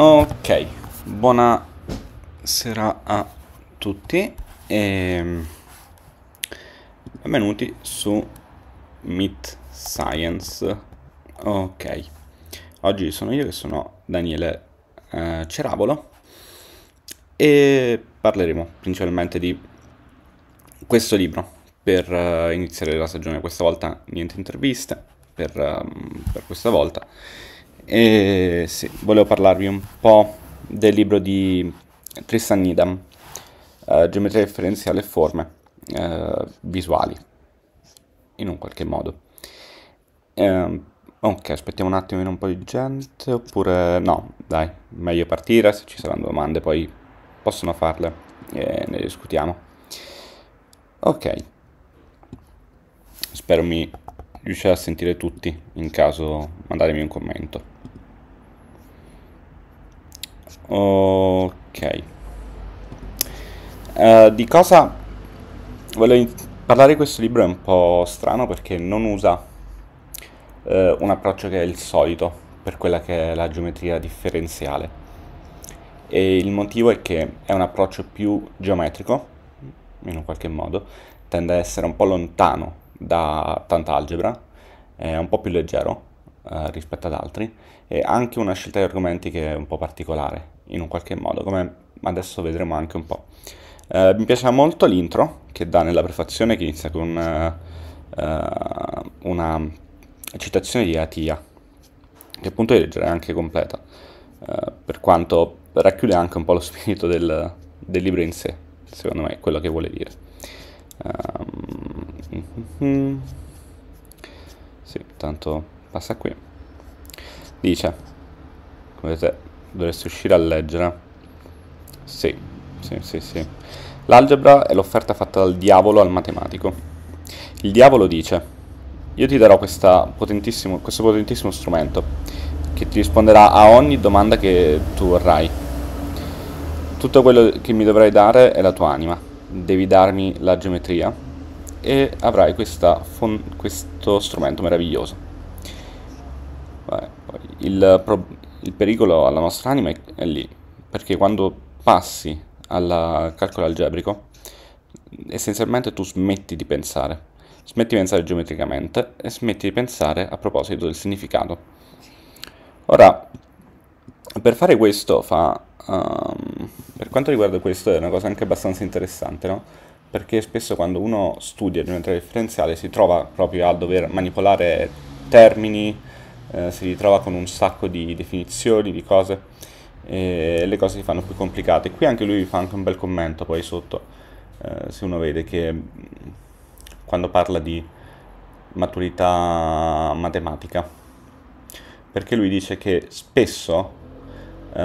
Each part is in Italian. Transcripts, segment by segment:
Ok, buona sera a tutti e ehm, benvenuti su Meet Science. Ok, oggi sono io che sono Daniele eh, Ceravolo e parleremo principalmente di questo libro per eh, iniziare la stagione. Questa volta niente interviste per, ehm, per questa volta e sì, volevo parlarvi un po' del libro di Tristan Needham, uh, Geometria differenziale e forme uh, visuali, in un qualche modo. Um, ok, aspettiamo un attimo un po' di gente, oppure no, dai, meglio partire, se ci saranno domande poi possono farle e ne discutiamo. Ok, spero mi riuscirà a sentire tutti, in caso mandatemi un commento. Ok. Uh, di cosa volevo parlare di questo libro è un po' strano perché non usa uh, un approccio che è il solito per quella che è la geometria differenziale. E il motivo è che è un approccio più geometrico, in un qualche modo, tende ad essere un po' lontano da tanta algebra, è un po' più leggero eh, rispetto ad altri e anche una scelta di argomenti che è un po' particolare in un qualche modo, come adesso vedremo anche un po'. Eh, mi piaceva molto l'intro che dà nella prefazione che inizia con uh, una citazione di Atia, che appunto di leggere è anche completa, uh, per quanto racchiude anche un po' lo spirito del, del libro in sé, secondo me è quello che vuole dire. Um, mm-hmm. Sì, tanto passa qui, dice, come vedete dovreste uscire a leggere, sì, sì, sì, sì. L'algebra è l'offerta fatta dal diavolo al matematico. Il diavolo dice, io ti darò potentissimo, questo potentissimo strumento, che ti risponderà a ogni domanda che tu vorrai. Tutto quello che mi dovrai dare è la tua anima. Devi darmi la geometria e avrai questa, questo strumento meraviglioso il, il pericolo alla nostra anima è, è lì, perché quando passi al calcolo algebrico, essenzialmente tu smetti di pensare, smetti di pensare geometricamente e smetti di pensare a proposito del significato. Ora, per fare questo fa... Um, per quanto riguarda questo è una cosa anche abbastanza interessante, no? Perché spesso quando uno studia geometria differenziale si trova proprio a dover manipolare termini, eh, si ritrova con un sacco di definizioni, di cose, e le cose si fanno più complicate. Qui anche lui fa anche un bel commento poi sotto, eh, se uno vede che mm, quando parla di maturità matematica, perché lui dice che spesso Uh,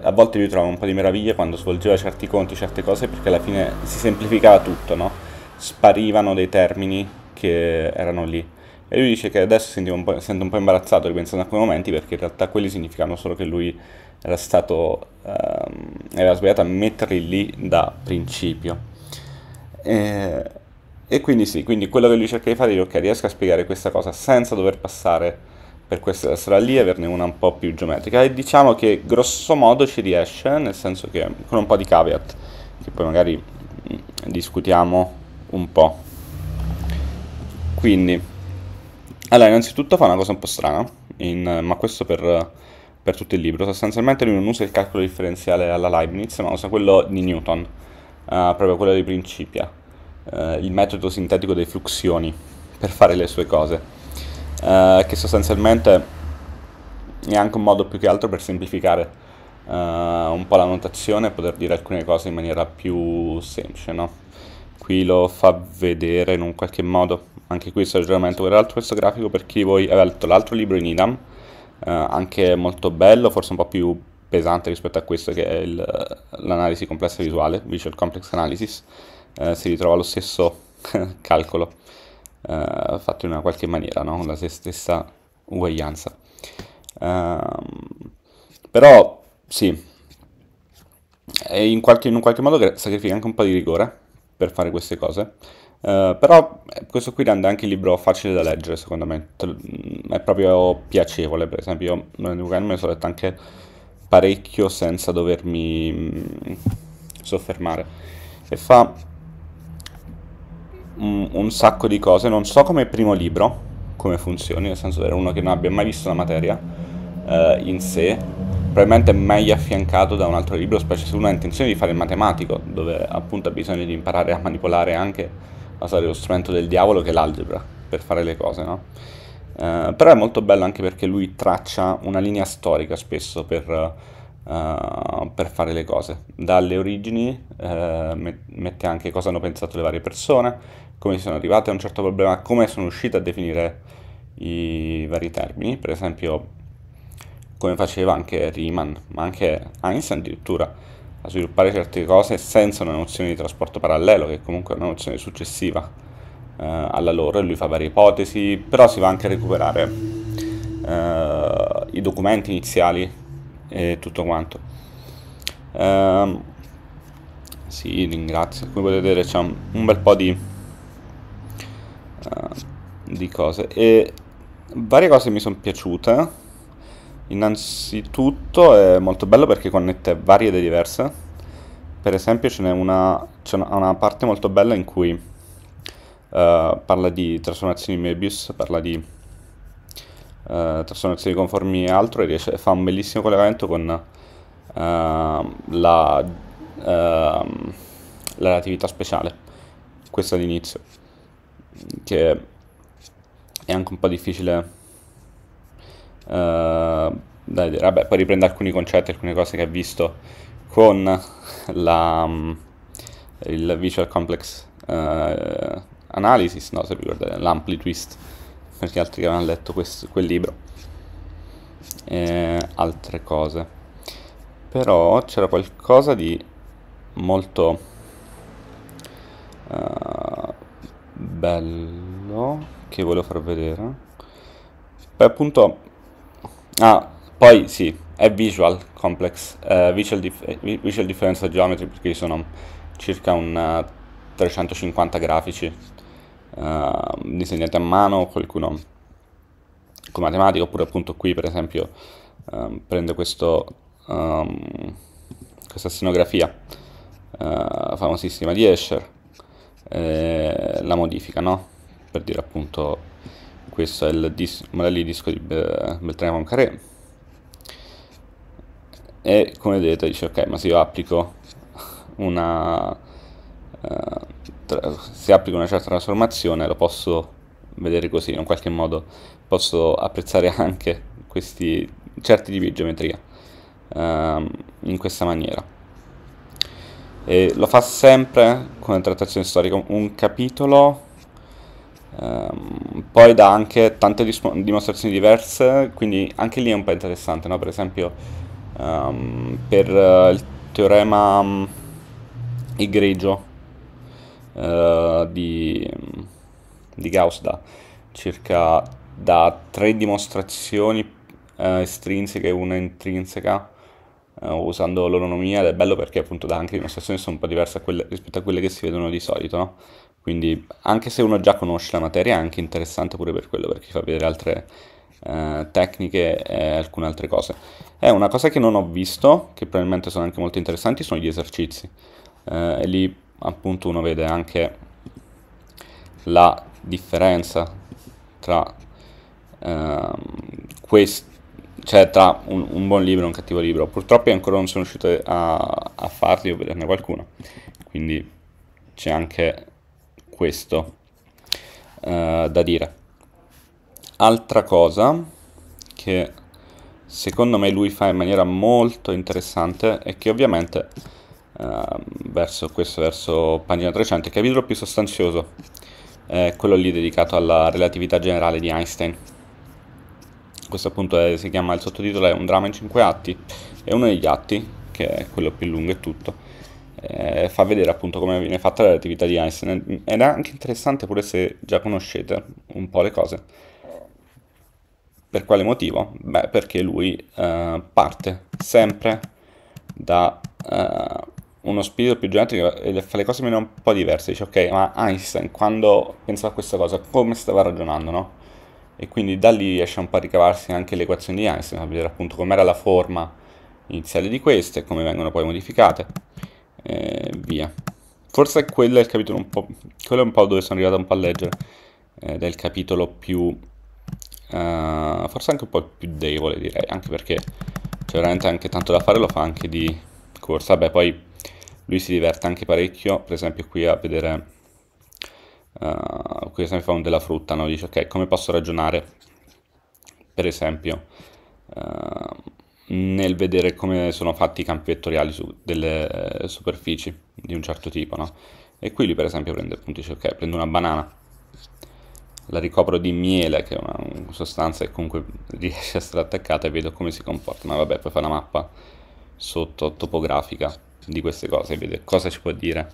a volte io trovo un po' di meraviglia quando svolgeva certi conti, certe cose, perché alla fine si semplificava tutto, no? Sparivano dei termini che erano lì. E lui dice che adesso si sente un po imbarazzato ripensando a quei momenti perché in realtà quelli significano solo che lui era stato, ehm, era sbagliato a metterli lì da principio. E, e, quindi sì, quindi quello che lui cerca di fare è dire ok, riesco a spiegare questa cosa senza dover passare per questa strada lì e averne una un po' più geometrica. E diciamo che grosso modo ci riesce, nel senso che con un po' di caveat, che poi magari mm, discutiamo un po'. Quindi... Allora, innanzitutto fa una cosa un po' strana, in, ma questo per, per, tutto il libro. Sostanzialmente lui non usa il calcolo differenziale alla Leibniz, ma usa quello di Newton, uh, proprio quello di Principia, uh, il metodo sintetico dei fluxioni per fare le sue cose, uh, che sostanzialmente è anche un modo più che altro per semplificare un po' la notazione e poter dire alcune cose in maniera più semplice, no? qui lo fa vedere in un qualche modo anche qui sto aggiornamento l'altro questo grafico per chi voi aveva letto l'altro libro in idam eh, anche molto bello forse un po' più pesante rispetto a questo che è l'analisi complessa visuale visual complex analysis eh, si ritrova lo stesso calcolo eh, fatto in una qualche maniera no? la stessa uguaglianza ehm, però sì in, qualche, in un qualche modo sacrifica anche un po' di rigore per fare queste cose. Uh, però eh, questo qui rende anche il libro facile da leggere, secondo me, mm, è proprio piacevole, per esempio io New me sono letto anche parecchio senza dovermi mm, soffermare e fa un, mm, un sacco di cose, non so come primo libro come funzioni, nel senso che uno che non abbia mai visto la materia uh, in sé, probabilmente meglio affiancato da un altro libro, specie se uno ha intenzione di fare il matematico, dove appunto ha bisogno di imparare a manipolare anche usare lo strumento del diavolo che è l'algebra per fare le cose, no? Eh, però è molto bello anche perché lui traccia una linea storica spesso per, eh, per fare le cose. Dalle origini eh, mette anche cosa hanno pensato le varie persone, come si sono arrivate a un certo problema, come sono uscite a definire i vari termini. Per esempio come faceva anche Riemann, ma anche Einstein addirittura, a sviluppare certe cose senza una nozione di trasporto parallelo, che comunque è una nozione successiva eh, alla loro, e lui fa varie ipotesi, però si va anche a recuperare eh, i documenti iniziali e tutto quanto. Eh, sì, ringrazio, come potete vedere c'è un, un bel po' di, uh, di cose e varie cose mi sono piaciute Innanzitutto è molto bello perché connette varie idee diverse. Per esempio ce n'è una, c'è una, parte molto bella in cui uh, parla di trasformazioni Mebius, parla di uh, trasformazioni conformi e altro e riesce, fa un bellissimo collegamento con uh, la, ehm, la relatività speciale, questa all'inizio, che è anche un po' difficile eh, dai, vabbè, poi riprende alcuni concetti, alcune cose che ha visto con la, um, il Visual Complex uh, Analysis, no, se vi ricordate, l'Ampli Twist, perché altri che avevano letto questo, quel libro. E altre cose. Però c'era qualcosa di molto uh, bello che volevo far vedere. Poi appunto Ah, poi sì, è visual complex, eh, visual, dif eh, visual difference geometry perché ci sono circa un 350 eh, grafici eh, disegnati a mano, qualcuno con matematica, oppure appunto qui per esempio eh, prende questo, um, questa scenografia eh, famosissima di Escher, la modifica, no? Per dire appunto questo è il dis- modello di disco di Beltrame Concaré e come vedete dice ok ma se io applico una eh, tra- se applico una certa trasformazione lo posso vedere così in qualche modo posso apprezzare anche questi certi tipi di geometria ehm, in questa maniera e lo fa sempre come trattazione storica un capitolo Ehm, poi dà anche tante dimostrazioni diverse, quindi anche lì è un po' interessante, no? per esempio um, per uh, il teorema um, mm, egregio uh, eh, di, mm, di Gauss da circa da tre dimostrazioni uh, estrinseche e una intrinseca usando l'olonomia ed è bello perché appunto dà anche dimostrazioni che sono un po' diverse a quelle, rispetto a quelle che si vedono di solito, no? Quindi anche se uno già conosce la materia è anche interessante pure per quello, perché fa vedere altre eh, tecniche e alcune altre cose. È eh, una cosa che non ho visto, che probabilmente sono anche molto interessanti, sono gli esercizi. Eh, e lì appunto uno vede anche la differenza tra, eh, quest- cioè tra un, un, buon libro e un cattivo libro. Purtroppo ancora non sono riuscito a, a farli o vederne qualcuno, quindi c'è anche questo eh, da dire. Altra cosa che secondo me lui fa in maniera molto interessante è che ovviamente eh, verso questo, verso pagina 300, il capitolo più sostanzioso è quello lì dedicato alla relatività generale di Einstein. Questo appunto è, si chiama, il sottotitolo è Un dramma in cinque atti e uno degli atti, che è quello più lungo e tutto, eh, fa vedere appunto come viene fatta la relatività di Einstein ed è anche interessante pure se già conoscete un po' le cose. Per quale motivo? Beh, perché lui eh, parte sempre da eh, uno spirito più genetico e fa le cose meno un po' diverse. Dice, ok, ma Einstein quando pensava a questa cosa, come stava ragionando, no? E quindi da lì riesce un po' a ricavarsi anche le equazioni di Einstein, a vedere appunto com'era la forma iniziale di queste e come vengono poi modificate eh, via. Forse quello è il capitolo un po'... quello è un po' dove sono arrivato un po' a leggere, Ed eh, il capitolo più... Uh, forse anche un po' più debole direi, anche perché c'è veramente anche tanto da fare, lo fa anche di corsa, beh poi lui si diverte anche parecchio, per esempio qui a vedere... Uh, qui ad esempio fa un della frutta, no? dice ok come posso ragionare per esempio uh, nel vedere come sono fatti i campi vettoriali su delle eh, superfici di un certo tipo, no? E qui lui per esempio prende appunto, dice ok, prendo una banana, la ricopro di miele, che è una, sostanza che comunque riesce a essere attaccata e vedo come si comporta, ma vabbè, poi fa una mappa sotto topografica di queste cose, e vede cosa ci può dire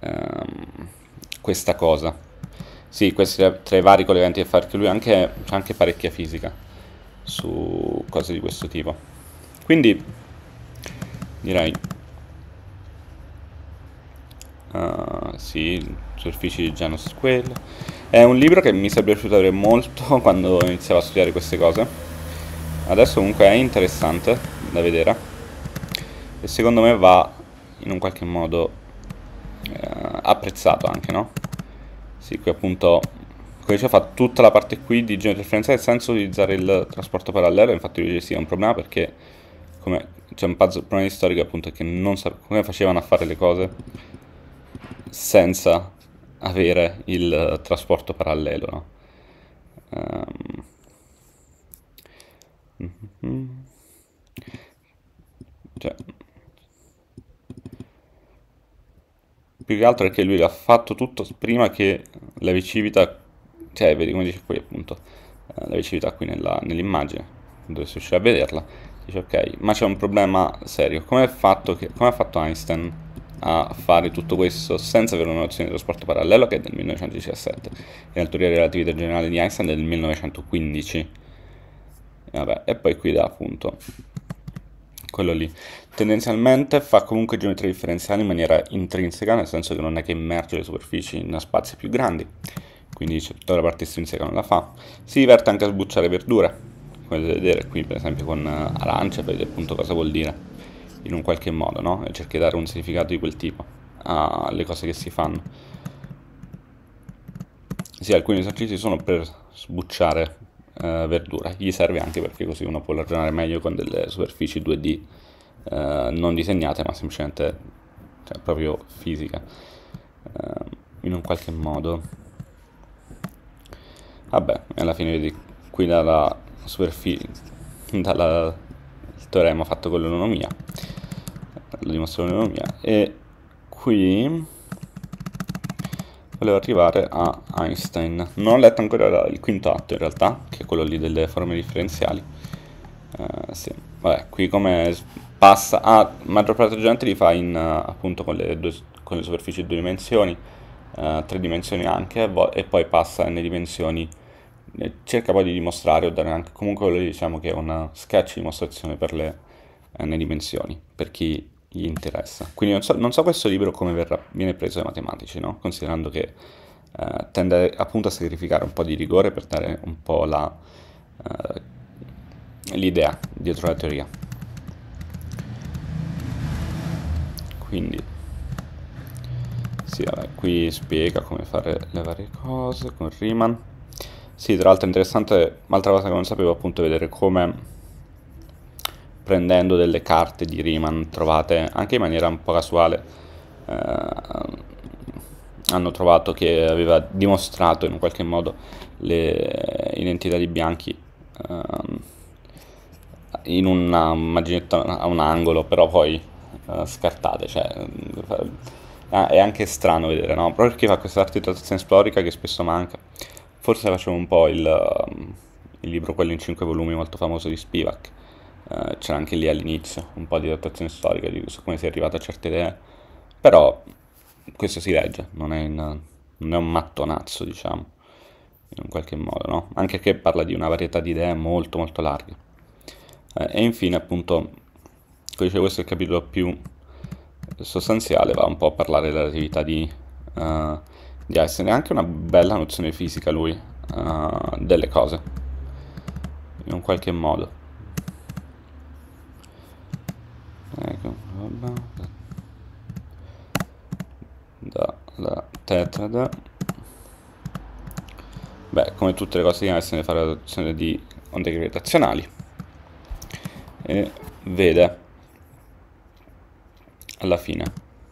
ehm, questa cosa. Sì, questi tra i vari collegamenti che fa lui anche, c'è anche parecchia fisica su cose di questo tipo. Quindi direi uh, sì, superfici di Janus Quell. È un libro che mi sarebbe piaciuto avere molto quando iniziavo a studiare queste cose. Adesso comunque è interessante da vedere. E secondo me va in un qualche modo eh, apprezzato anche, no? Sì, qui appunto, come dicevo, fa tutta la parte qui di geointerferenza nel senza utilizzare il trasporto parallelo, infatti lui dice sia sì, un problema perché c'è un puzzle, problema di storico appunto è che non sa come facevano a fare le cose senza avere il eh, trasporto parallelo, no? Um. Mm-hmm. Cioè. Più che altro è che lui l'ha fatto tutto prima che la vicività, cioè vedi come dice qui appunto, eh, la vicività qui nella, nell'immagine, dovresti riuscire a vederla, Dice ok, ma c'è un problema serio. Come ha fatto, fatto Einstein a fare tutto questo senza avere una nozione di trasporto parallelo che è del 1917 e la teoria della relatività generale di Einstein è del 1915? Vabbè, e poi qui da appunto quello lì. Tendenzialmente fa comunque geometria differenziale in maniera intrinseca, nel senso che non è che immerge le superfici in spazi più grandi, quindi tutta la parte estrinseca non la fa. Si diverte anche a sbucciare verdure, come potete vedere qui per esempio con eh, arancia vedete appunto cosa vuol dire in un qualche modo, no? E cerchi di dare un significato di quel tipo alle cose che si fanno. Sì, alcuni esercizi sono per sbucciare eh, verdura, gli serve anche perché così uno può ragionare meglio con delle superfici 2D eh, non disegnate ma semplicemente cioè, proprio fisica eh, in un qualche modo. Vabbè, alla fine vedi qui dalla superficie dal teorema fatto con l'onomia la dimostrazione dell'onomia e qui volevo arrivare a Einstein non ho letto ancora il quinto atto in realtà che è quello lì delle forme differenziali uh, sì. Vabbè, qui come passa a ah, maggior parte dei giganti li fa in, uh, appunto con le, due, con le superfici di due dimensioni uh, tre dimensioni anche e poi passa nelle dimensioni cerca poi di dimostrare o dare anche comunque diciamo che è una sketch dimostrazione per le n eh, dimensioni per chi gli interessa quindi non so, non so questo libro come verrà, viene preso dai matematici no? considerando che eh, tende appunto a sacrificare un po' di rigore per dare un po' la, eh, l'idea dietro la teoria quindi sì, vabbè, qui spiega come fare le varie cose con Riemann sì, tra l'altro è interessante, un'altra cosa che non sapevo appunto è vedere come prendendo delle carte di Riemann trovate anche in maniera un po' casuale eh, hanno trovato che aveva dimostrato in un qualche modo le identità di bianchi eh, in una maginetta a un angolo però poi eh, scartate cioè, eh, è anche strano vedere no? proprio perché fa questa articolazione esplorica che spesso manca forse facevo un po' il, um, il libro quello in cinque volumi molto famoso di Spivak, uh, c'era anche lì all'inizio un po' di datazione storica di, su come si è arrivato a certe idee, però questo si legge, non è, in, non è un mattonazzo diciamo, in un qualche modo, no? anche che parla di una varietà di idee molto molto larga. Uh, e infine appunto, come dicevo questo è il capitolo più sostanziale, va un po' a parlare della relatività di... Uh, di essere anche una bella nozione fisica lui uh, delle cose in un qualche modo ecco da, da tetrada beh come tutte le cose di Einstein fa la l'adozione di onde gravitazionali e vede alla fine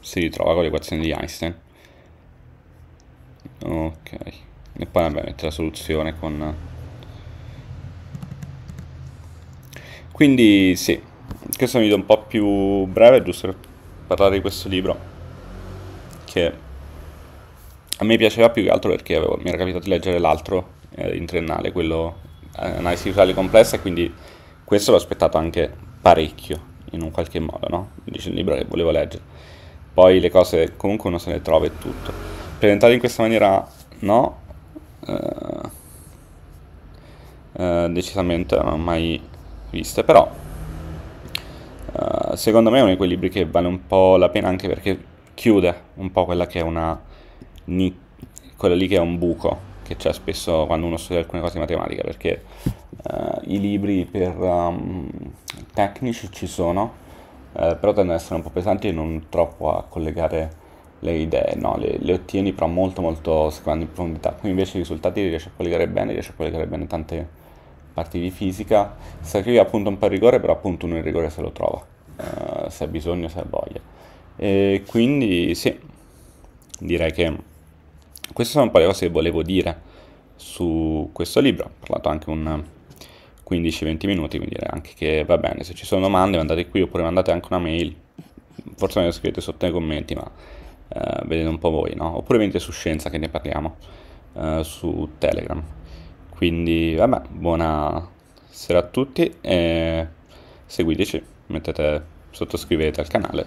si ritrova con l'equazione di Einstein ok e poi vabbè mette la soluzione con quindi sì questo è un video un po' più breve giusto per parlare di questo libro che a me piaceva più che altro perché avevo, mi era capitato di leggere l'altro eh, in triennale quello eh, analisi usuale complessa quindi questo l'ho aspettato anche parecchio in un qualche modo no? dice il libro che volevo leggere poi le cose comunque uno se ne trova e tutto presentato in questa maniera no, eh, eh, decisamente non ho mai visto però eh, secondo me è uno di quei libri che vale un po' la pena anche perché chiude un po' quella che è una... Ni- quella lì che è un buco che c'è spesso quando uno studia alcune cose di matematica, perché eh, i libri per um, tecnici ci sono, eh, però tendono ad essere un po' pesanti e non troppo a collegare le idee, no? le, le, ottieni però molto molto secondo in profondità, qui invece i risultati li riesci a collegare bene, riesci a collegare bene tante parti di fisica, sacrifica appunto un po' il rigore, però appunto uno il rigore se lo trova, eh, se ha bisogno, se ha voglia. E quindi sì, direi che queste sono un po' le cose che volevo dire su questo libro, ho parlato anche un 15-20 minuti, quindi direi anche che va bene, se ci sono domande mandate qui oppure mandate anche una mail, forse me lo scrivete sotto nei commenti, ma eh, vedete un po' voi, no? Oppure venite su Scienza che ne parliamo, eh, su Telegram. Quindi, vabbè, buona sera a tutti e seguiteci, mettete, sottoscrivete al canale.